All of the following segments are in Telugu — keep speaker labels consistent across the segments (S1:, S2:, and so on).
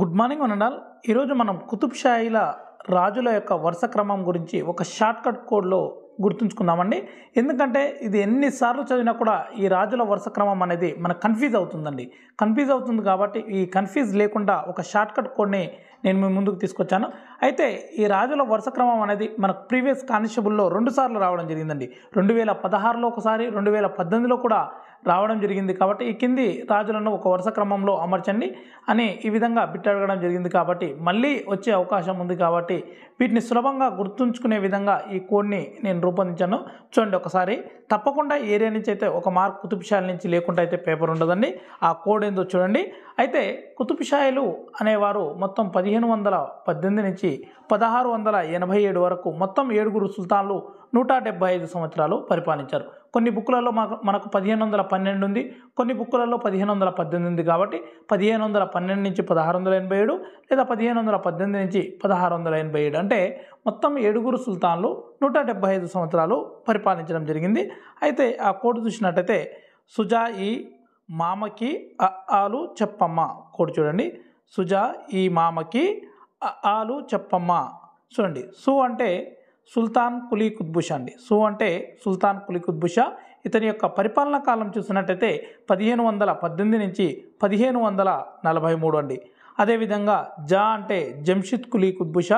S1: గుడ్ మార్నింగ్ అనండాల్ ఈరోజు మనం కుతుబ్షాయిల రాజుల యొక్క వరుస క్రమం గురించి ఒక షార్ట్కట్ కోడ్లో గుర్తుంచుకుందామండి ఎందుకంటే ఇది ఎన్నిసార్లు చదివినా కూడా ఈ రాజుల వరుస క్రమం అనేది మనకు కన్ఫ్యూజ్ అవుతుందండి కన్ఫ్యూజ్ అవుతుంది కాబట్టి ఈ కన్ఫ్యూజ్ లేకుండా ఒక షార్ట్కట్ కోడ్ని నేను మీ ముందుకు తీసుకొచ్చాను అయితే ఈ రాజుల వరుస క్రమం అనేది మనకు ప్రీవియస్ కానిస్టేబుల్లో రెండు సార్లు రావడం జరిగిందండి రెండు వేల పదహారులో ఒకసారి రెండు వేల పద్దెనిమిదిలో కూడా రావడం జరిగింది కాబట్టి ఈ కింది రాజులను ఒక వరుస క్రమంలో అమర్చండి అని ఈ విధంగా బిట్టడగడం జరిగింది కాబట్టి మళ్ళీ వచ్చే అవకాశం ఉంది కాబట్టి వీటిని సులభంగా గుర్తుంచుకునే విధంగా ఈ కోడ్ని నేను రూపొందించాను చూడండి ఒకసారి తప్పకుండా ఏరియా నుంచి అయితే ఒక మార్క్ కుతుబ్షాల నుంచి లేకుండా అయితే పేపర్ ఉండదండి ఆ కోడ్ ఏందో చూడండి అయితే కుతుబ్షాయలు అనేవారు మొత్తం పదిహేను వందల పద్దెనిమిది నుంచి పదహారు వందల ఎనభై ఏడు వరకు మొత్తం ఏడుగురు సుల్తాన్లు నూట డెబ్బై ఐదు సంవత్సరాలు పరిపాలించారు కొన్ని బుక్కులలో మాకు మనకు పదిహేను వందల పన్నెండు ఉంది కొన్ని బుక్కులలో పదిహేను వందల పద్దెనిమిది ఉంది కాబట్టి పదిహేను వందల పన్నెండు నుంచి పదహారు వందల ఎనభై ఏడు లేదా పదిహేను వందల పద్దెనిమిది నుంచి పదహారు వందల ఎనభై ఏడు అంటే మొత్తం ఏడుగురు సుల్తాన్లు నూట డెబ్బై ఐదు సంవత్సరాలు పరిపాలించడం జరిగింది అయితే ఆ కోటు చూసినట్టయితే సుజా ఈ మామకి ఆలు చెప్పమ్మ కోటు చూడండి సుజా ఈ మామకి ఆలు చెప్పమ్మ చూడండి సు అంటే సుల్తాన్ కులీ కుద్బుష అండి సు అంటే సుల్తాన్ కులీ కుద్బుష ఇతని యొక్క పరిపాలన కాలం చూసినట్టయితే పదిహేను వందల పద్దెనిమిది నుంచి పదిహేను వందల నలభై మూడు అండి అదేవిధంగా జా అంటే జంషిద్ కులీ కుద్బుష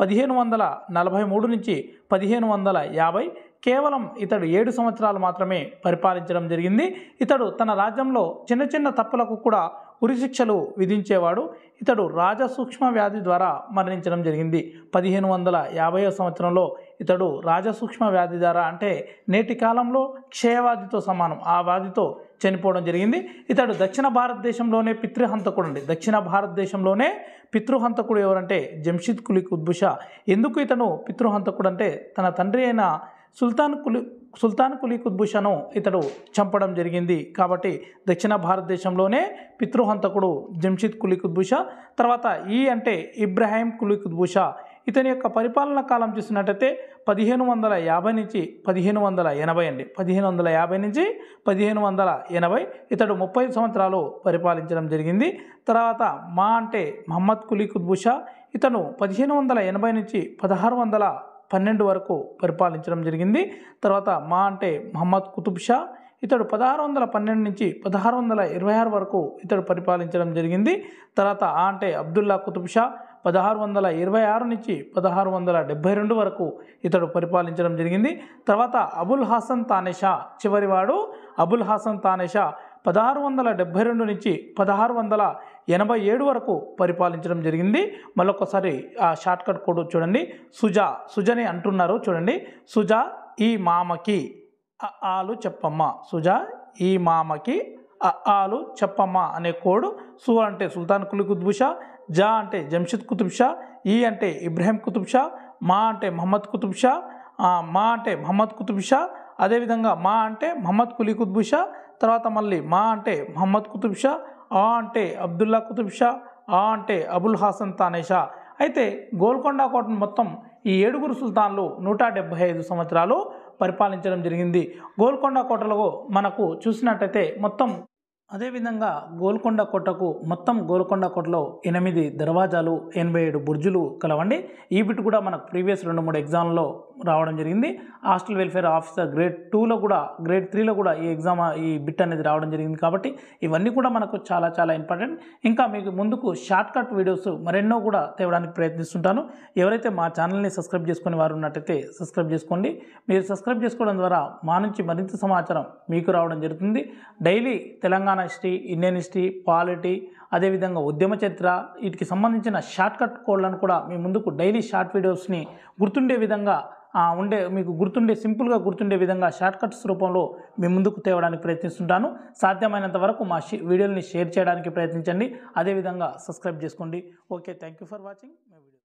S1: పదిహేను వందల నలభై మూడు నుంచి పదిహేను వందల యాభై కేవలం ఇతడు ఏడు సంవత్సరాలు మాత్రమే పరిపాలించడం జరిగింది ఇతడు తన రాజ్యంలో చిన్న చిన్న తప్పులకు కూడా ఉరిశిక్షలు విధించేవాడు ఇతడు రాజసూక్ష్మ వ్యాధి ద్వారా మరణించడం జరిగింది పదిహేను వందల యాభైవ సంవత్సరంలో ఇతడు రాజసూక్ష్మ వ్యాధి ద్వారా అంటే నేటి కాలంలో క్షయవ్యాధితో సమానం ఆ వ్యాధితో చనిపోవడం జరిగింది ఇతడు దక్షిణ భారతదేశంలోనే పితృహంతకుడు అండి దక్షిణ భారతదేశంలోనే పితృహంతకుడు ఎవరంటే జంషిద్ కులీ కుద్బుషా ఎందుకు ఇతను పితృహంతకుడు అంటే తన తండ్రి అయిన సుల్తాన్ కులి సుల్తాన్ కులీ కుద్భూషను ఇతడు చంపడం జరిగింది కాబట్టి దక్షిణ భారతదేశంలోనే పితృహంతకుడు జంషీద్ కులీ కుద్భూష తర్వాత ఈ అంటే ఇబ్రాహీం కులీ కుద్భూష ఇతని యొక్క పరిపాలన కాలం చూసినట్టయితే పదిహేను వందల యాభై నుంచి పదిహేను వందల ఎనభై అండి పదిహేను వందల యాభై నుంచి పదిహేను వందల ఎనభై ఇతడు ముప్పై సంవత్సరాలు పరిపాలించడం జరిగింది తర్వాత మా అంటే మహమ్మద్ కులీ కుద్భూష ఇతను పదిహేను వందల ఎనభై నుంచి పదహారు వందల పన్నెండు వరకు పరిపాలించడం జరిగింది తర్వాత మా అంటే మహమ్మద్ కుతుబ్ షా ఇతడు పదహారు వందల పన్నెండు నుంచి పదహారు వందల ఇరవై ఆరు వరకు ఇతడు పరిపాలించడం జరిగింది తర్వాత ఆ అంటే అబ్దుల్లా కుతుబ్ షా పదహారు వందల ఇరవై ఆరు నుంచి పదహారు వందల డెబ్భై రెండు వరకు ఇతడు పరిపాలించడం జరిగింది తర్వాత అబుల్ హాసన్ తానేషా చివరివాడు అబుల్ హాసన్ తానేషా పదహారు వందల డెబ్భై రెండు నుంచి పదహారు వందల ఎనభై ఏడు వరకు పరిపాలించడం జరిగింది మళ్ళొకసారి ఆ షార్ట్కట్ కోడ్ చూడండి సుజా సుజని అంటున్నారు చూడండి సుజా ఈ మామకి ఆలు చెప్పమ్మ సుజా ఈ మామకి ఆలు చెప్పమ్మ అనే కోడ్ సు అంటే సుల్తాన్ కులి కుతుబ్షా జా అంటే జంషిద్ కుతుబ్షా ఈ అంటే ఇబ్రాహీం కుతుబ్షా మా అంటే మహమ్మద్ కుతుబ్షా మా అంటే మహమ్మద్ కుతుబ్షా అదేవిధంగా మా అంటే మహమ్మద్ కులీ కుతుబ్ షా తర్వాత మళ్ళీ మా అంటే మహమ్మద్ కుతుబ్ షా ఆ అంటే అబ్దుల్లా కుతుబ్ షా ఆ అంటే అబుల్ హాసన్ తానేషా అయితే గోల్కొండ కోటను మొత్తం ఈ ఏడుగురు సుల్తాన్లు నూట డెబ్భై ఐదు సంవత్సరాలు పరిపాలించడం జరిగింది గోల్కొండ కోటలో మనకు చూసినట్టయితే మొత్తం అదేవిధంగా గోల్కొండ కోటకు మొత్తం గోల్కొండ కోటలో ఎనిమిది దర్వాజాలు ఎనభై ఏడు బుర్జులు కలవండి ఈ బిట్ కూడా మనకు ప్రీవియస్ రెండు మూడు ఎగ్జామ్లో రావడం జరిగింది హాస్టల్ వెల్ఫేర్ ఆఫీసర్ గ్రేడ్ టూలో కూడా గ్రేడ్ త్రీలో కూడా ఈ ఎగ్జామ్ ఈ బిట్ అనేది రావడం జరిగింది కాబట్టి ఇవన్నీ కూడా మనకు చాలా చాలా ఇంపార్టెంట్ ఇంకా మీకు ముందుకు షార్ట్ కట్ వీడియోస్ మరెన్నో కూడా తేవడానికి ప్రయత్నిస్తుంటాను ఎవరైతే మా ఛానల్ని సబ్స్క్రైబ్ చేసుకునే వారు ఉన్నట్టయితే సబ్స్క్రైబ్ చేసుకోండి మీరు సబ్స్క్రైబ్ చేసుకోవడం ద్వారా మా నుంచి మరింత సమాచారం మీకు రావడం జరుగుతుంది daily Telangana history Indian history polity అదేవిధంగా ఉద్యమ చరిత్ర వీటికి సంబంధించిన షార్ట్ కట్ కోడ్లను కూడా మీ ముందుకు డైలీ షార్ట్ వీడియోస్ని గుర్తుండే విధంగా ఉండే మీకు గుర్తుండే సింపుల్గా గుర్తుండే విధంగా షార్ట్కట్స్ రూపంలో మీ ముందుకు తేవడానికి ప్రయత్నిస్తుంటాను సాధ్యమైనంత వరకు మా వీడియోని షేర్ చేయడానికి ప్రయత్నించండి అదేవిధంగా సబ్స్క్రైబ్ చేసుకోండి okay thank you for watching my